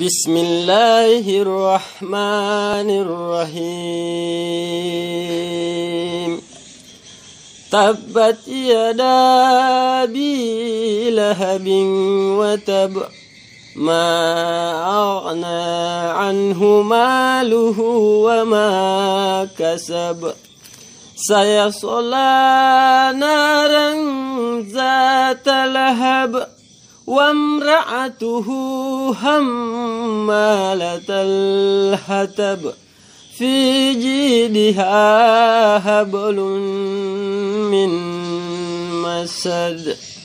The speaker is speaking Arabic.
بسم الله الرحمن الرحيم تبت يدا بي لهب وتب ما أغنى عنه ماله وما كسب سيصلى نارا ذات لهب وامرأته همالة الحتب في جيدها هبل من مسد